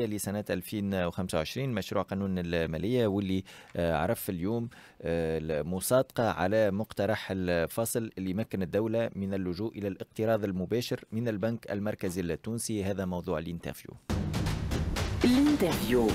لسنة 2025 مشروع قانون المالية واللي آه، عرف اليوم المصادقة آه، على مقترح الفصل اللي يمكن الدولة من اللجوء إلى الاقتراض المباشر من البنك المركزي التونسي هذا موضوع الانترفيو الانترفيو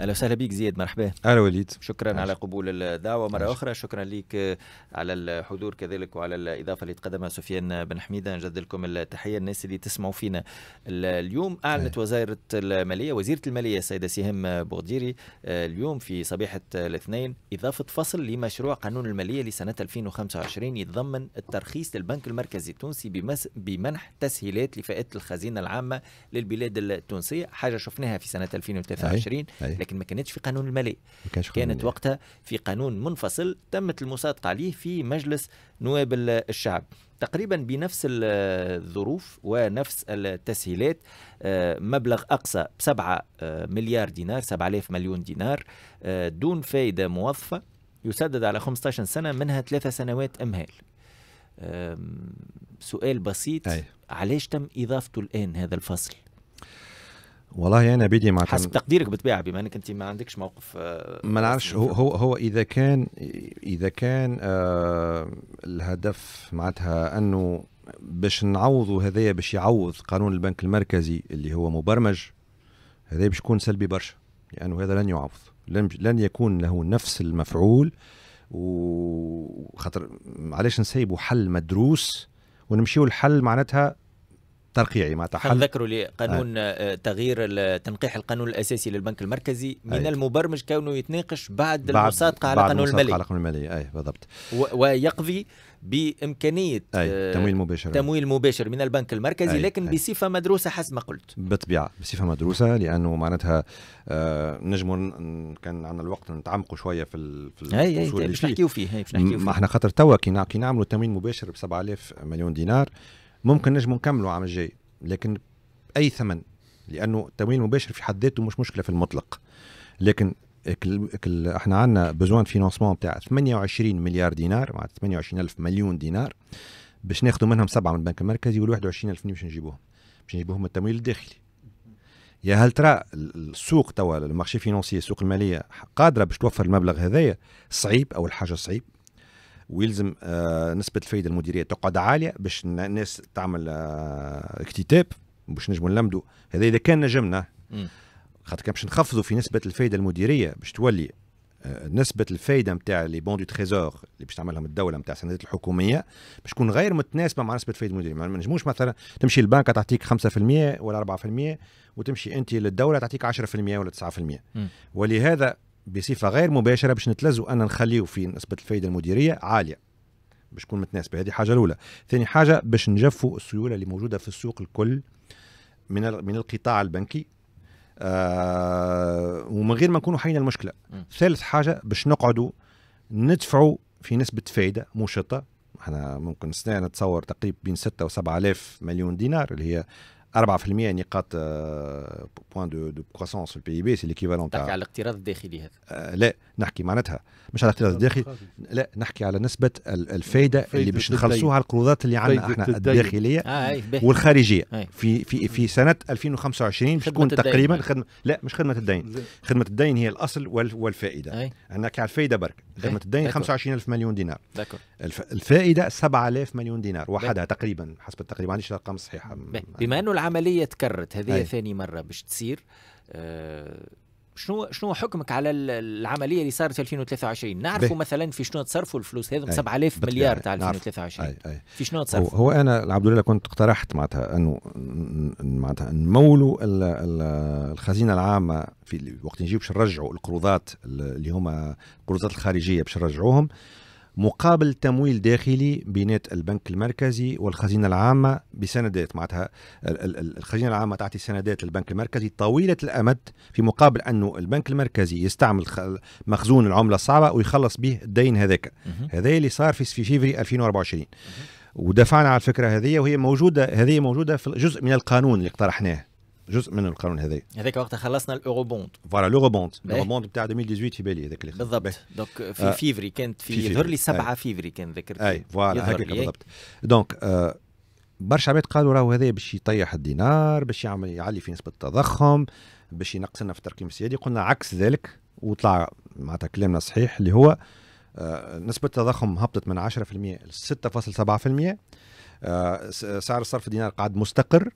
اهلا وسهلا بك زياد مرحبا اهلا وليد شكرا عشان. على قبول الدعوه مره عشان. اخرى شكرا لك على الحضور كذلك وعلى الاضافه اللي تقدمها سفيان بن حميده نجدد لكم التحيه الناس اللي تسمعوا فينا اليوم اعلنت إيه. وزاره الماليه وزيره الماليه السيده سهام بوغديري آه، اليوم في صبيحه الاثنين اضافه فصل لمشروع قانون الماليه لسنه 2025 يتضمن الترخيص للبنك المركزي التونسي بمس بمنح تسهيلات لفائده الخزينه العامه للبلاد التونسيه حاجه شفناها في سنه 2023 أي. أي. لكن ما كانتش في قانون المالية كانت وقتها في قانون منفصل تمت المصادقة عليه في مجلس نواب الشعب تقريبا بنفس الظروف ونفس التسهيلات آه، مبلغ أقصى 7 آه، مليار دينار 7000 مليون دينار آه، دون فائدة موظفة يسدد على 15 سنة منها ثلاثة سنوات إمهال سؤال بسيط أي. علاش تم إضافته الآن هذا الفصل والله انا بدي مع حسب تقديرك بتبيع بما انك انت ما عندكش موقف آه، ما نعرفش هو هو هو اذا كان اذا كان آه الهدف معناتها انه باش نعوضوا هذايا باش يعوض قانون البنك المركزي اللي هو مبرمج هذا باش يكون سلبي برشا لانه هذا لن يعوض لن لن يكون له نفس المفعول وخاطر علاش نسيبوا حل مدروس ونمشيو الحل معناتها ترقيعي ما تحل ذكروا قانون آه. آه. تغيير تنقيح القانون الاساسي للبنك المركزي من آه. المبرمج كونه يتناقش بعد, بعد المصادقه على قانون المالي على قانون المالي اي بالضبط ويقضي بامكانيه أي. آه، تمويل مباشر تمويل مباشر من البنك المركزي أي. لكن أي. بصفه مدروسه حسب ما قلت بالطبيعه بصفه مدروسه لانه معناتها آه، نجم كان عندنا الوقت نتعمقوا شويه في ال... في أي اللي باش نحكيو فيه باش نحكيو فيه ما احنا خاطر توا كي نعملوا تمويل مباشر ب 7000 مليون دينار ممكن نجم نكملوا عام الجاي لكن اي ثمن لانه التمويل المباشر في حد ذاته مش مشكله في المطلق لكن كل كل احنا عندنا بزوان فينانسمون تاع 28 مليار دينار مع 28 الف مليون دينار باش ناخذوا منهم سبعه من البنك المركزي وال 21 الف باش نجيبوهم باش نجيبوهم من التمويل الداخلي يا هل ترى السوق توا المارشي فينونسي السوق الماليه قادره باش توفر المبلغ هذايا صعيب اول حاجه صعيب ويلزم آه، نسبه الفايده المديريه تقعد عاليه باش الناس تعمل آه، اكتتاب باش نجموا نلمدوا هذا اذا كان نجمنا خاطر كان باش نخفضوا في نسبه الفايده المديريه باش تولي آه، نسبة الفايدة نتاع لي بون دو تريزور اللي باش تعملهم الدولة نتاع السندات الحكومية باش تكون غير متناسبة مع نسبة الفايدة المديرية ما نجموش مثلا تمشي البنك تعطيك 5% ولا 4% وتمشي أنت للدولة تعطيك 10% ولا 9% ولهذا بصفه غير مباشره باش نتلزو ان نخليو في نسبه الفائده المديريه عاليه باش تكون متناسبه هذه حاجه الاولى ثاني حاجه باش نجفوا السيوله اللي موجوده في السوق الكل من من القطاع البنكي آه ومن غير ما نكونوا حين المشكله م. ثالث حاجه باش نقعدوا ندفعوا في نسبه فائده مشطه احنا ممكن سنة نتصور تقريبا بين 6 و 7000 مليون دينار اللي هي 4% نقاط بوان دو دو كروسونس في البي بي سي ليكيفالون تاع على الاقتراض الداخلي هذا آه، لا نحكي معناتها مش على الاقتراض الداخلي لا نحكي على نسبه الفايده اللي باش نخلصوها القروضات اللي عندنا احنا الداخليه آه، إيه، والخارجيه إيه. في في في سنه 2025 باش تكون تقريبا إيه. خدمه لا مش خدمه الدين خدمه الدين هي الاصل والفائده عندنا على الفايده برك خدمه الدين 25000 مليون دينار الفائده 7000 مليون دينار وحدها تقريبا حسب التقريب ما عنديش الارقام الصحيحه بما انه العمليه تكررت هذه ثاني مره باش تصير أه شنو شنو حكمك على العمليه اللي صارت في 2023 نعرفوا مثلا في شنو تصرفوا الفلوس هذم 7000 مليار تاع 2023 في شنو تصرفوا هو انا عبد الله كنت اقترحت معناتها انه معناتها نمولوا الخزينه العامه في وقت نجيو باش نرجعوا القروضات اللي هما القروضات الخارجيه باش نرجعوهم مقابل تمويل داخلي بينات البنك المركزي والخزينه العامه بسندات معناتها الخزينه العامه تعطي سندات للبنك المركزي طويله الامد في مقابل انه البنك المركزي يستعمل مخزون العمله الصعبه ويخلص به الدين هذاك هذا اللي صار في فيفري 2024 ودفعنا على الفكره هذه وهي موجوده هذه موجوده في جزء من القانون اللي اقترحناه جزء من القانون هذا هذاك وقتها خلصنا الاورو بوند فوالا الاورو بوند الاورو بوند بتاع 2018 في بالي هذاك اللي بالضبط دوك في آه فيفري كانت في, في يظهر لي 7 فيفري كان ذكرت اي فوالا هكاك بالضبط دونك آه برشا عباد قالوا راهو هذا باش يطيح الدينار باش يعمل يعلي في نسبه التضخم باش ينقص لنا في الترقيم السيادي قلنا عكس ذلك وطلع معناتها كلامنا صحيح اللي هو آه نسبه التضخم هبطت من 10% ل 6.7% آه سعر الصرف الدينار قعد مستقر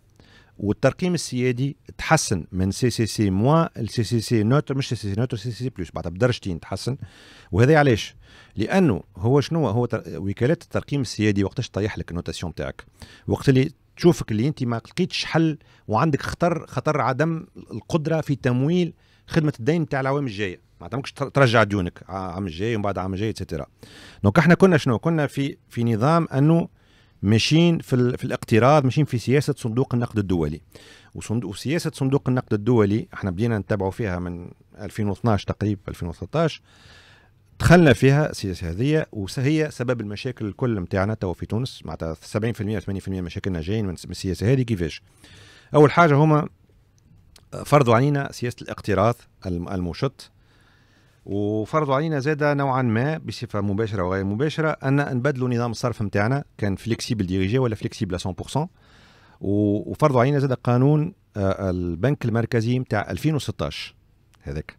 والترقيم السيادي تحسن من سي سي سي موا لسي سي سي نوتر مش سي سي نوتر سي سي بلس بعد بدرجتين تحسن وهذا علاش لانه هو شنو هو وكالات الترقيم السيادي وقتاش تطيح لك النوتاسيون تاعك وقت اللي تشوفك اللي انت ما لقيتش حل وعندك خطر خطر عدم القدره في تمويل خدمه الدين تاع العوام الجايه ما تمكش ترجع ديونك عام الجاي ومن بعد عام الجاي اتسيتيرا دونك احنا كنا شنو كنا في في نظام انه ماشيين في, في الاقتراض ماشيين في سياسه صندوق النقد الدولي وصندوق وسياسة صندوق النقد الدولي احنا بدينا نتبعوا فيها من 2012 تقريبا 2013 دخلنا فيها السياسه هذه وهي سبب المشاكل الكل متاعنا توا في تونس معناتها 70% 80% مشاكلنا جايين من السياسه هذه كيفاش؟ اول حاجه هما آه، فرضوا علينا سياسه الاقتراض المشط وفرضوا علينا زاد نوعا ما بصفه مباشره وغير مباشره ان نبدلوا نظام الصرف نتاعنا كان فليكسيبل ديريجي ولا فليكسيبل 100% وفرضوا علينا زاد قانون آه، البنك المركزي نتاع 2016 هذاك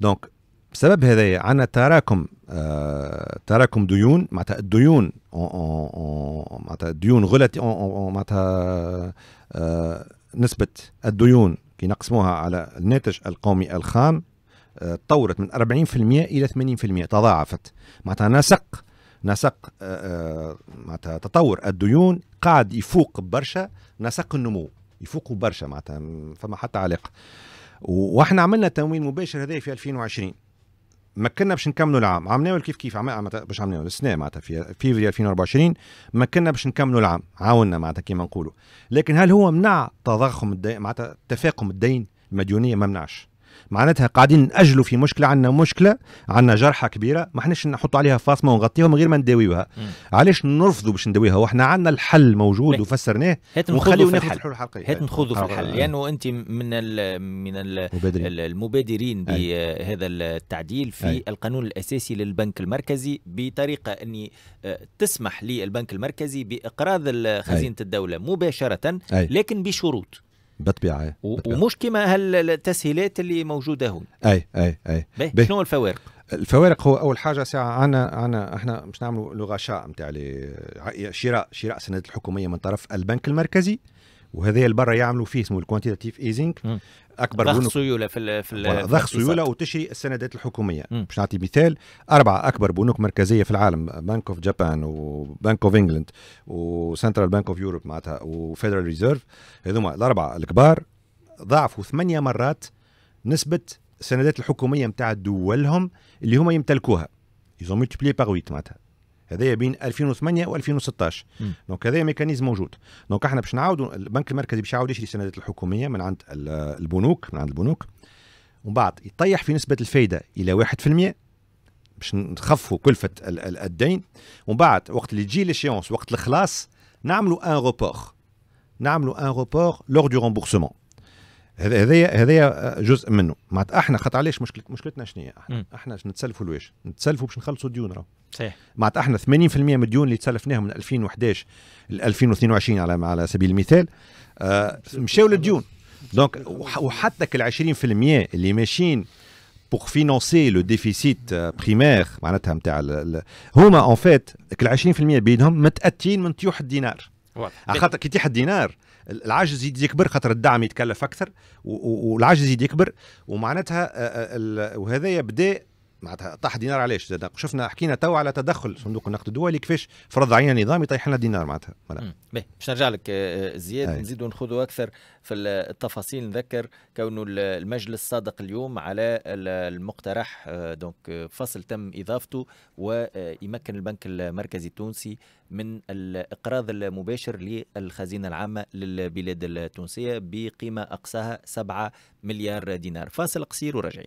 دونك بسبب هذايا عندنا تراكم آه تراكم ديون معناتها الديون معناتها الديون غلت معناتها آه نسبه الديون كي نقسموها على الناتج القومي الخام تطورت من 40% الى 80% تضاعفت معناتها نسق نسق آه، آه، معناتها تطور الديون قاعد يفوق برشا نسق النمو يفوق برشا معناتها فما حتى علاقه واحنا عملنا تمويل مباشر هذا في 2020 مكنا باش نكملوا العام عملناه كيف كيف عم... باش عملناه السنه معناتها في فيفري 2024 مكنا باش نكملوا العام عاوننا معناتها كيما نقولوا لكن هل هو منع تضخم الدين معناتها تفاقم الدين المديونيه ما منعش معناتها قاعدين نأجلوا في مشكلة عندنا مشكلة عندنا جرحة كبيرة ما حناش نحطوا عليها فاصمة ونغطيها من غير ما نداويوها علاش نرفضوا باش نداويها وإحنا عندنا الحل موجود وفسرناه ونخليو ناخذ الحل الحلقية هات نخوضوا في آه. الحل لأنه يعني أنت من الـ من المبادرين, المبادرين بهذا التعديل في أي. القانون الأساسي للبنك المركزي بطريقة أني آه، تسمح للبنك المركزي بإقراض خزينة الدولة مباشرة أي. لكن بشروط بطبيعة ومش كما هالتسهيلات اللي موجوده هون اي اي اي بيه. شنو الفوارق؟ الفوارق هو اول حاجه ساعه عنا عنا احنا باش نعملوا شاء نتاع شراء شراء سندات الحكوميه من طرف البنك المركزي وهذا اللي برا يعملوا فيه اسمه الكوانتيتيف ايزينغ اكبر ضخ سيوله في ال في ال ضخ سيوله وتشري السندات الحكوميه باش نعطي مثال اربعه اكبر بنوك مركزيه في العالم بنك اوف جابان وبنك اوف انجلند وسنترال بنك اوف يوروب معناتها وفيدرال ريزيرف هذوما الاربعه الكبار ضاعفوا ثمانيه مرات نسبه السندات الحكوميه نتاع دولهم اللي هما يمتلكوها يزون ملتيبلي باغ 8 معناتها هذايا بين 2008 و2016 دونك هذايا ميكانيزم موجود دونك احنا باش نعاودوا البنك المركزي باش يعاود يشري السندات الحكوميه من عند البنوك من عند البنوك ومن بعد يطيح في نسبه الفائده الى 1% باش نخفوا كلفه الدين ومن بعد وقت اللي تجي ليشيونس وقت الخلاص نعملوا ان روبور نعملوا ان روبور لور دو رومبورسمون هذا هذا جزء منه معناتها احنا خاطر علاش مشكلة مشكلتنا شنو هي؟ احنا, احنا نتسلفوا لواش؟ نتسلفوا باش نخلصوا ديون راه صحيح معناتها احنا 80% من الديون اللي تسلفناهم من 2011 ل 2022 على على سبيل المثال آه مشاو للديون دونك وحتى ك 20% اللي ماشيين بوغ فينونسي لو ديفيسيت بريمير معناتها نتاع هما اون فيت ك 20% بينهم متاتين من طيوح الدينار خاطر كي تيح الدينار العجز يزيد يكبر خاطر الدعم يتكلف اكثر والعجز يكبر ومعناتها آه، آه، وهذا بدا معناتها طاح دينار علاش زاد شفنا حكينا تو على تدخل صندوق النقد الدولي كيفاش فرض علينا نظام يطيح لنا دينار معناتها باهي باش نرجع لك آه، آه، زياد نزيدوا نخوضوا اكثر في التفاصيل نذكر كونه المجلس صادق اليوم على المقترح آه، دونك فصل تم اضافته ويمكن البنك المركزي التونسي من الاقراض المباشر للخزينه العامه للبلاد التونسيه بقيمه اقصاها 7 مليار دينار فاصل قصير ورجعي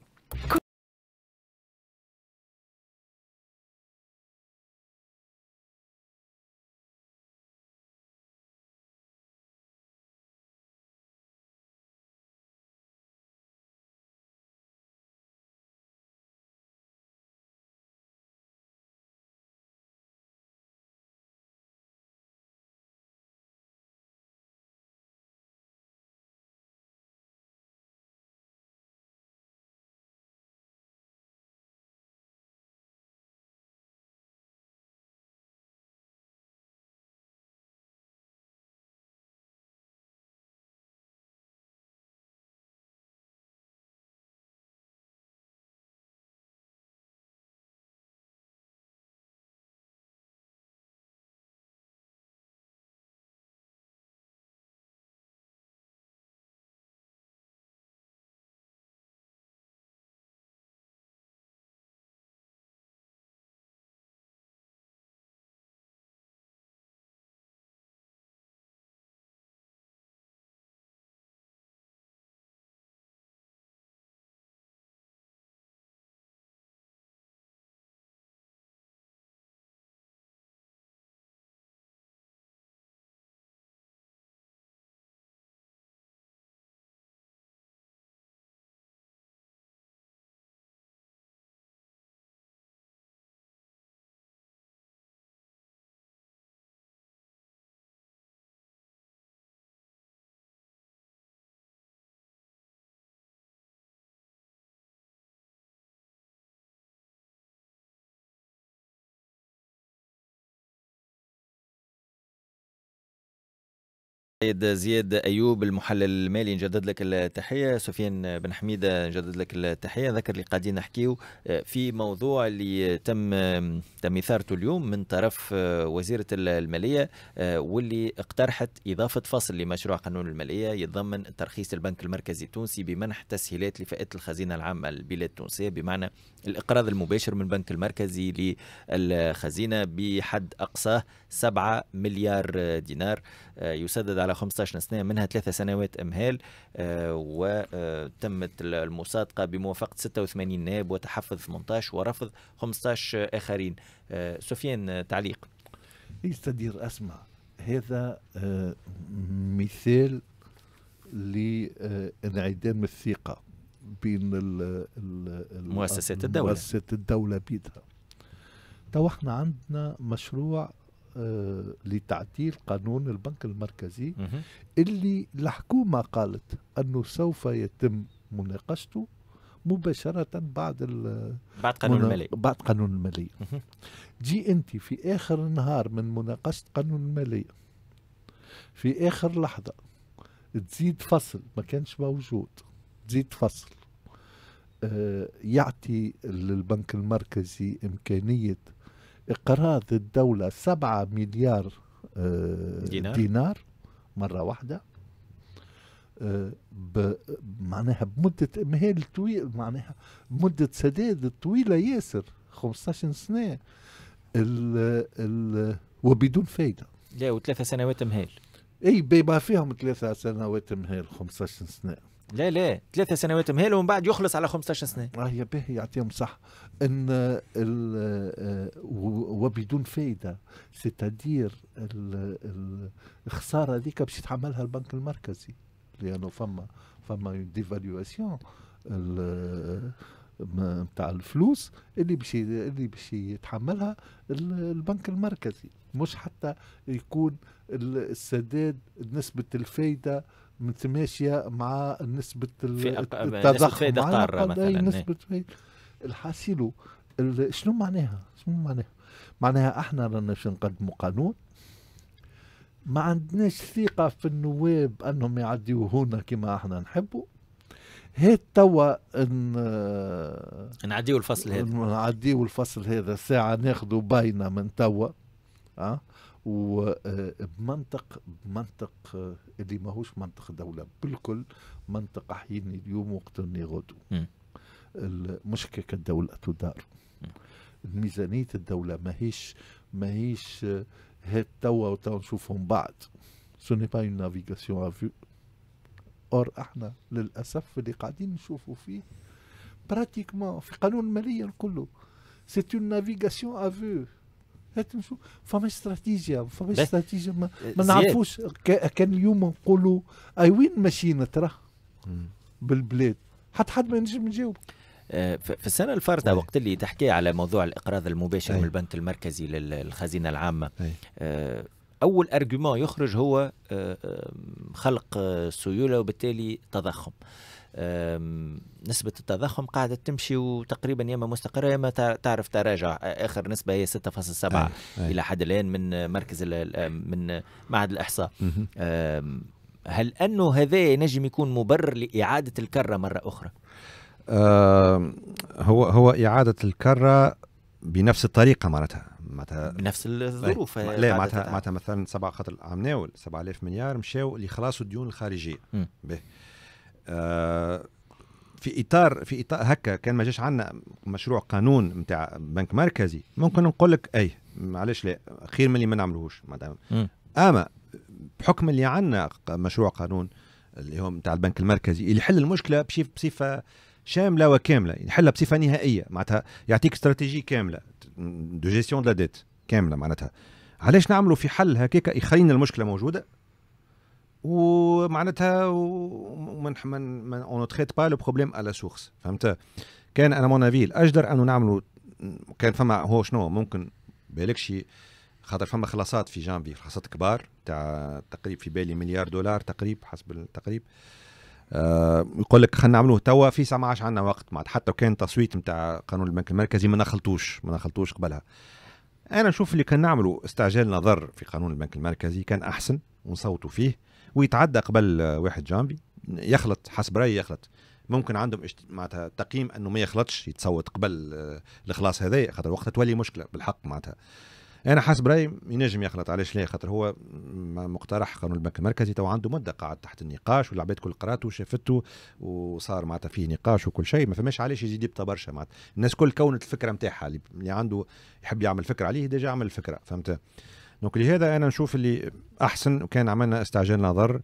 سيد زياد ايوب المحلل المالي نجدد لك التحيه سفيان بن حميده نجدد لك التحيه ذكر اللي قاعدين نحكيو آه، في موضوع اللي تم تم اثارته اليوم من طرف آه، وزيره الماليه آه، واللي اقترحت اضافه فصل لمشروع قانون الماليه يتضمن ترخيص البنك المركزي التونسي بمنح تسهيلات لفئه الخزينه العامه للبلاد التونسيه بمعنى الاقراض المباشر من البنك المركزي للخزينه بحد اقصاه 7 مليار دينار يسدد على على 15 سنة منها ثلاثة سنوات إمهال آه، وتمت المصادقة بموافقة 86 نائب وتحفظ 18 ورفض 15 آخرين آه، سفيان تعليق يستدير أسمع هذا آه، مثال لانعدام الثقة بين مؤسسات الدولة مؤسسات الدولة بيدها تو احنا عندنا مشروع آه، لتعديل قانون البنك المركزي اللي الحكومة قالت أنه سوف يتم مناقشته مباشرة بعد بعد قانون المالية بعد قانون المالية جي أنت في آخر النهار من مناقشة قانون المالية في آخر لحظة تزيد فصل ما كانش موجود تزيد فصل آه يعطي للبنك المركزي إمكانية اقراض الدوله 7 مليار آه، دينار, دينار مره واحده آه، معناها بمده امهال طويل معناها مده سداد طويله ياسر 15 سنه الـ الـ وبدون فايده لا وثلاثه سنوات مهال اي بما فيهم ثلاثه سنوات مهال 15 سنه لا لا ثلاثة سنوات مهال ومن بعد يخلص على 15 سنة راهي باهي يعطيهم صح ان آه، ال آه، وبدون فايدة ستدير الخسارة هذيك باش يتحملها البنك المركزي لأنه فما فما اون ديفالواسيون نتاع الفلوس اللي باش اللي باش يتحملها البنك المركزي مش حتى يكون السداد نسبة الفايدة متماشيه مع نسبه التضخم نسبه قاره مثلا إيه. نسبه الحاصل شنو معناها؟ شنو معناها؟ معناها احنا رانا باش نقدموا قانون ما عندناش ثقة في النواب أنهم يعديوهونا كما احنا نحبوا هات توا ان نعديو الفصل هذا نعديو الفصل هذا ساعة ناخذوا باينة من توا أه؟ وبمنطق بمنطق آه، اللي ماهوش منطق دوله بالكل منطق احييني اليوم واقتلني غدو المشكله الدوله تدار ميزانيه الدوله ماهيش ماهيش آه، هات توا وتوا نشوفهم بعد سو ني با اون نافيغاسيون افيو اور احنا للاسف اللي قاعدين نشوفوا فيه براتيكمون في قانون الماليه الكل سي اون نافيغاسيون افيو لازم نشوف فما استراتيجيا فما استراتيجيا ما, ما نعرفوش كان اليوم نقولوا اي وين ماشيين ترى بالبلاد حتى حد ما ينجم يجاوب آه، في السنة الفارطة طيب. وقت اللي تحكي على موضوع الإقراض المباشر أي. طيب. من البنك المركزي للخزينة العامة طيب. أي. آه، أول أرجومون يخرج هو آه، خلق سيولة وبالتالي تضخم نسبة التضخم قاعدة تمشي وتقريبا يا اما مستقرة يا اما تعرف تراجع آخر نسبة هي 6.7 إلى حد الآن من مركز من معهد الإحصاء هل أنه هذا ينجم يكون مبرر لإعادة الكرة مرة أخرى؟ هو هو إعادة الكرة بنفس الطريقة معناتها معناتها نفس الظروف لا معناتها معناتها مثلا سبعة خاطر عام ناول 7000 مليار مشاو لخلاص الديون الخارجية آه، في اطار في اطار هكا كان ما جاش عندنا مشروع قانون نتاع بنك مركزي ممكن نقول لك اي معلش لا خير من اللي ما نعملوهوش مدام اما بحكم اللي عندنا مشروع قانون اللي هو نتاع البنك المركزي اللي يحل المشكله بصفه شامله وكامله يحلها يعني بصفه نهائيه معناتها يعطيك استراتيجي كامله دو جيستيون دو لا ديت كامله معناتها علاش نعملوا في حل هكاك يخلينا المشكله موجوده ومعناتها ومن من من اون تريت با لو بروبليم على سورس فهمت كان انا مون افي الاجدر انه نعملوا كان فما هو شنو ممكن بالك شي خاطر فما خلاصات في جانفي خلاصات كبار تاع تقريب في بالي مليار دولار تقريب حسب التقريب آه يقول لك خلينا نعملوه توا في ساعه ما عادش عندنا وقت معناتها حتى وكان تصويت نتاع قانون البنك المركزي ما نخلطوش ما نخلطوش قبلها انا نشوف اللي كان نعملوا استعجال نظر في قانون البنك المركزي كان احسن ونصوتوا فيه ويتعدى قبل واحد جانفي يخلط حسب رايي يخلط ممكن عندهم اشت... معناتها تقييم انه ما يخلطش يتصوت قبل آه، الخلاص هذا خاطر وقتها تولي مشكله بالحق معناتها انا حسب رايي ينجم يخلط علاش ليه خاطر هو مقترح قانون البنك المركزي تو عنده مده قاعد تحت النقاش والعباد كل قراته وشافته وصار معناتها فيه نقاش وكل شيء ما فماش علاش يزيد يبطى برشا معناتها الناس كل كونت الفكره نتاعها اللي عنده يحب يعمل فكره عليه ديجا عمل الفكره فهمت دونك لهذا انا نشوف اللي احسن وكان عملنا استعجال نظر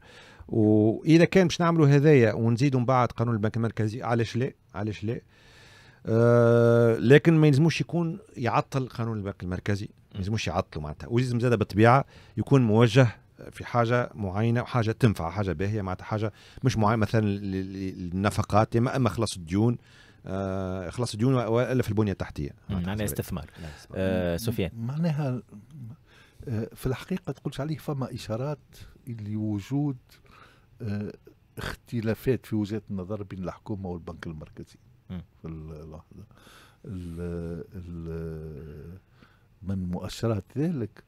واذا كان باش نعملوا هذايا ونزيدوا من بعد قانون البنك المركزي علاش لا علاش لا آه لكن ما يلزموش يكون يعطل قانون البنك المركزي ما يلزموش يعطله معناتها ويلزم زاده بالطبيعه يكون موجه في حاجه معينه وحاجه تنفع حاجه باهيه معناتها حاجه مش معينه مثلا للنفقات يا اما خلاص الديون آه خلاص الديون والا في البنيه التحتيه معناها استثمار آه سفيان معناها في الحقيقه تقولش عليه فما اشارات لوجود آه، اختلافات في وجهه النظر بين الحكومه والبنك المركزي في اللحظه ال ال من مؤشرات ذلك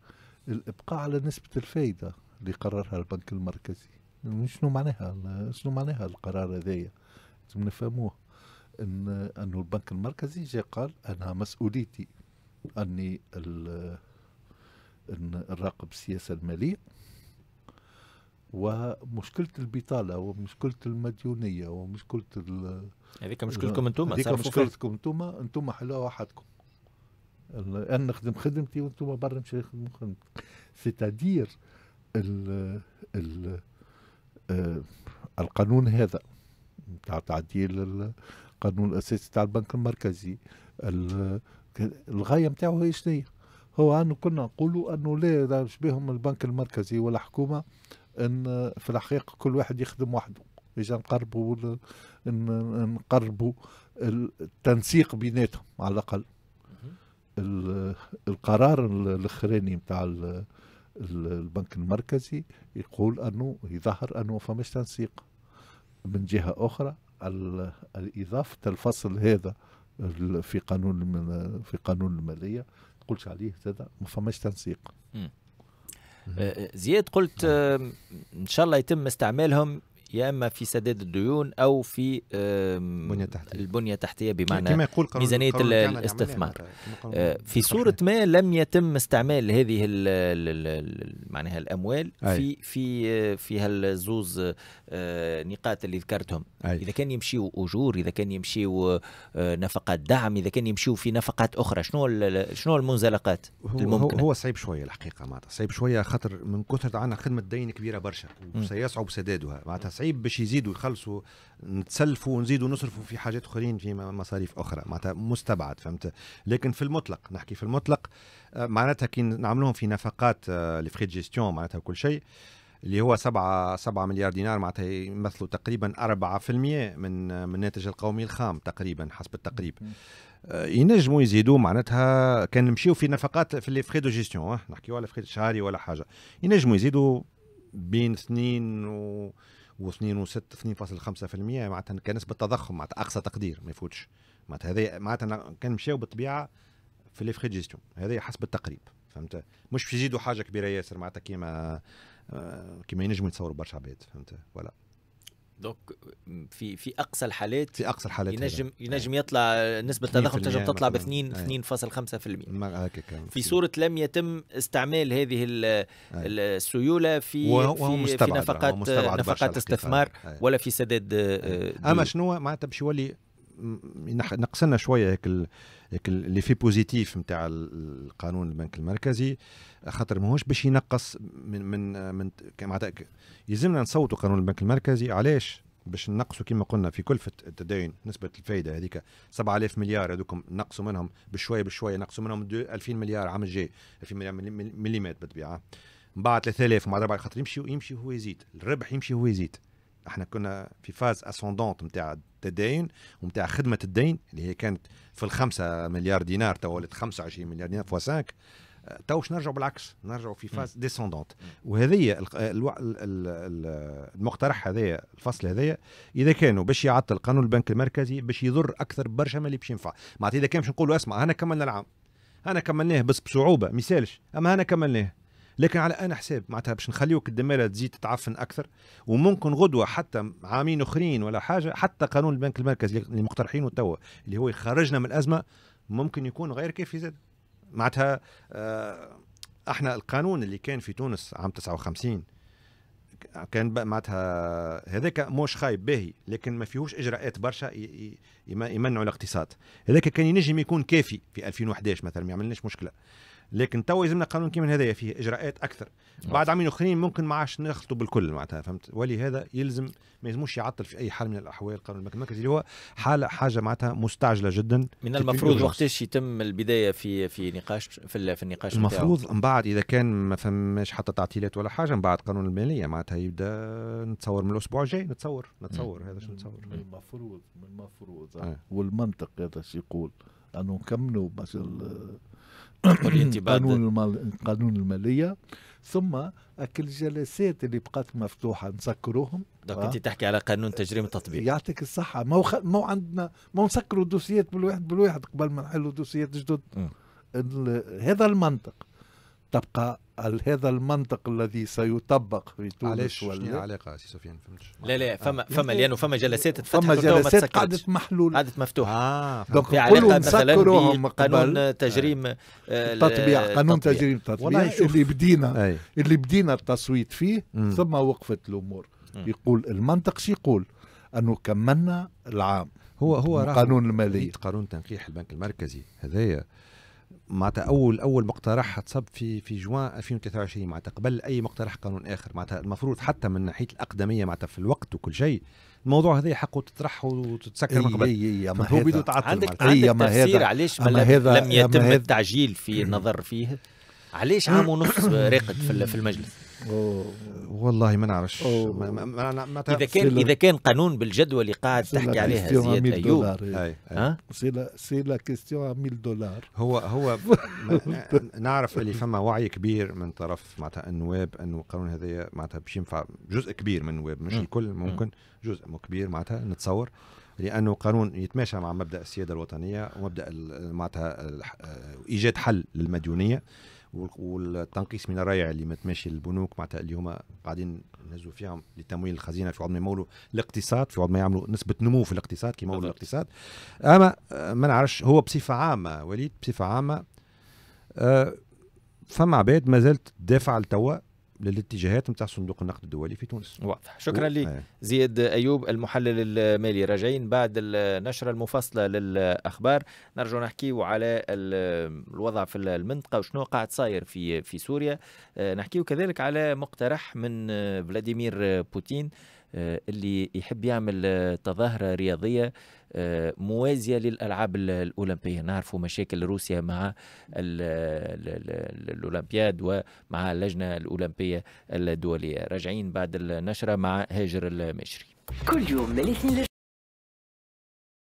الابقاء على نسبه الفائده اللي قررها البنك المركزي شنو معناها شنو معناها القرار هذايا لازم نفهموه ان انه البنك المركزي جاء قال انا مسؤوليتي اني نراقب السياسة المالية ومشكلة البطالة ومشكلة المديونية ومشكلة هذيك مشكلتكم انتم هذيك مشكلتكم انتم انتم حلوها وحدكم انا نخدم خدمتي وانتم برا مش نخدم خدمتك سيتادير ال ال آه، القانون هذا نتاع تعديل القانون الاساسي تاع البنك المركزي الغايه نتاعو هي شنو هو أنه كنا نقولوا أنه لا إذا شبيهم البنك المركزي ولا حكومة أن في الحقيقة كل واحد يخدم وحده إذا نقربوا نقربوا التنسيق بيناتهم على الأقل القرار الاخراني نتاع البنك المركزي يقول انه يظهر انه فماش تنسيق من جهه اخرى اضافه الفصل هذا في قانون في قانون الماليه قلت عليه هذا ما فماش تنسيق آه، آه، زياد قلت آه، ان شاء الله يتم استعمالهم يا اما في سداد الديون او في البنيه التحتيه البنيه التحتيه بمعنى كما يقول قرار ميزانيه قرار الاستثمار آه، في صوره ما لم يتم استعمال هذه معناها الاموال أي. في في آه، في هالزوز آه، نقاط اللي ذكرتهم أي. اذا كان يمشيوا اجور اذا كان يمشيوا نفقات دعم اذا كان يمشيوا في نفقات اخرى شنو شنو المنزلقات هو الممكنه هو صعيب شويه الحقيقه معناتها صعيب شويه خاطر من كثر عندنا خدمه دين كبيره برشا وسيصعب سدادها معناتها صعيب باش يزيدوا يخلصوا نتسلفوا ونزيدوا نصرفوا في حاجات اخرين في مصاريف اخرى معناتها مستبعد فهمت لكن في المطلق نحكي في المطلق آه، معناتها كي نعملوهم في نفقات آه، لي فري جيستيون معناتها وكل شيء اللي هو 7 7 مليار دينار معناتها يمثلوا تقريبا 4% من آه، من الناتج القومي الخام تقريبا حسب التقريب ينجموا يزيدوا معناتها كان نمشيو في نفقات في لي فري دو جيستيون نحكيو على فري شهري ولا حاجه ينجموا يزيدوا بين 2 و و2.5% معناتها كنسبه تضخم معناتها اقصى تقدير ما يفوتش معناتها هذا معناتها كان مشاو بالطبيعه في لي فري جيستيون هذا حسب التقريب فهمت مش في يزيدوا حاجه كبيره ياسر معناتها كيما آه، كيما ينجموا يتصوروا برشا عباد فهمت ولا دونك في في اقصى الحالات في اقصى الحالات ينجم هذا. ينجم يطلع نسبه التضخم تنجم تطلع ب 2 2.5% في صوره لم يتم استعمال هذه السيوله في في, في نفقات نفقات استثمار ولا في سداد آه، اما شنو معناتها باش يولي نقصنا شويه هيك هيك اللي في بوزيتيف نتاع القانون البنك المركزي خاطر ماهوش باش ينقص من من من معناتها يلزمنا نصوتوا قانون البنك المركزي علاش باش نقصوا كما قلنا في كلفه التدين نسبه الفائده هذيك 7000 مليار هذوكم نقصوا منهم بشويه بشويه نقصوا منهم 2000 مليار عام الجاي 2000 مليار مليمات بالطبيعه من بعد 3000 مع بعد خاطر يمشي يمشي هو يزيد الربح يمشي هو يزيد احنا كنا في فاز اسوندونت نتاع التدين ونتاع خدمه الدين اللي هي كانت في الخمسة مليار دينار تو ولات 25 مليار دينار فوا 5 توش نرجعوا بالعكس نرجعوا في فاز ديسوندونت وهذه المقترح هذايا الفصل هذايا اذا كانوا باش يعطل قانون البنك المركزي باش يضر اكثر برشا من اللي باش ينفع معناتها اذا كان باش نقولوا اسمع انا كملنا العام انا كملناه بس بصعوبه ما يسالش اما انا كملناه لكن على انا حساب معناتها باش نخليوك الدمالة تزيد تتعفن اكثر وممكن غدوه حتى عامين اخرين ولا حاجه حتى قانون البنك المركزي اللي مقترحينه توا اللي هو يخرجنا من الازمه ممكن يكون غير كافي زاد معناتها آه، احنا القانون اللي كان في تونس عام 59 كان معناتها هذاك مش خايب باهي لكن ما فيهوش اجراءات برشا يمنعوا الاقتصاد هذاك كان ينجم يكون كافي في 2011 مثلا ما عملناش مشكله لكن توا يلزمنا قانون كيما هذايا فيه اجراءات اكثر نعم. بعد عامين اخرين ممكن ما عادش نخلطوا بالكل معناتها فهمت ولهذا يلزم ما يلزموش يعطل في اي حال من الاحوال القانون المركزي اللي هو حاله حاجه معناتها مستعجله جدا من المفروض وقتاش يتم البدايه في في نقاش في, في النقاش المفروض من بعد اذا كان ما فماش حتى تعطيلات ولا حاجه من بعد قانون الماليه معناتها يبدا نتصور من الاسبوع الجاي نتصور نتصور هذا شنو نتصور المفروض المفروض آه. والمنطق هذا شو يقول انه نكملوا مثلا قانون المال... الماليه ثم الجلسات اللي بقات مفتوحه نسكروهم دونك انت تحكي على قانون تجريم التطبيق يعطيك الصحه ما خ... ما عندنا ما نسكروا دوسيات بالواحد بالواحد قبل ما نحلوا دوسيات جدد ال... هذا المنطق تبقى هذا المنطق الذي سيطبق في تونس علاش شنو العلاقه سي سفيان فهمتش لا لا فما آه. فما لانه فما جلسات تفتح فما جلسات قعدت محلول قعدت مفتوحه اه دونك في يعني علاقه مثلا قانون تجريم التطبيع آه، قانون تجريم التطبيع اللي بدينا أي. اللي بدينا التصويت فيه م. ثم وقفت الامور م. يقول المنطق شي يقول انه كملنا العام هو هو قانون المالي قانون تنقيح البنك المركزي هذايا معناتها اول اول مقترح تصب في في جوان 2023 معناتها قبل اي مقترح قانون اخر معناتها المفروض حتى من ناحيه الاقدميه معناتها في الوقت وكل شيء الموضوع هذا حقه تطرح وتتسكر من قبل اي ما هذا عندك, عندك تفسير علاش لم يتم التعجيل في النظر فيه علاش عام ونص راقد في المجلس أوه. والله ما نعرفش ما ما اذا كان اذا كان قانون بالجدول قاعد تحكي عليها زياد ايوب أي. سي لا سي لا كيستيون 1000 دولار هو هو نعرف اللي فما وعي كبير من طرف معناتها النواب انه القانون هذايا معناتها باش ينفع جزء كبير من النواب مش الكل ممكن جزء كبير معناتها نتصور لانه قانون يتماشى مع مبدا السياده الوطنيه ومبدا معناتها ايجاد حل للمديونيه والتنقيص من الريع اللي ما تماشي البنوك معناتها اللي هما قاعدين ينزلوا فيهم لتمويل الخزينه في عوض ما يمولوا الاقتصاد في عوض ما يعملوا نسبه نمو في الاقتصاد كي يمولوا الاقتصاد اما ما نعرفش هو بصفه عامه وليد بصفه عامه آه، فما عباد ما زالت دافع لتوا للاتجاهات نتاع صندوق النقد الدولي في تونس واضح شكرا و... لك آه. زياد ايوب المحلل المالي راجعين بعد النشره المفصله للاخبار نرجو نحكيو على الوضع في المنطقه وشنو قاعد صاير في في سوريا آه، نحكيو كذلك على مقترح من آه، فلاديمير بوتين آه، اللي يحب يعمل آه، تظاهرة رياضية آه، موازية للألعاب الأولمبية نعرفوا مشاكل روسيا مع الأولمبياد ومع اللجنة الأولمبية الدولية راجعين بعد النشرة مع هاجر المشري كل يوم من الاثنين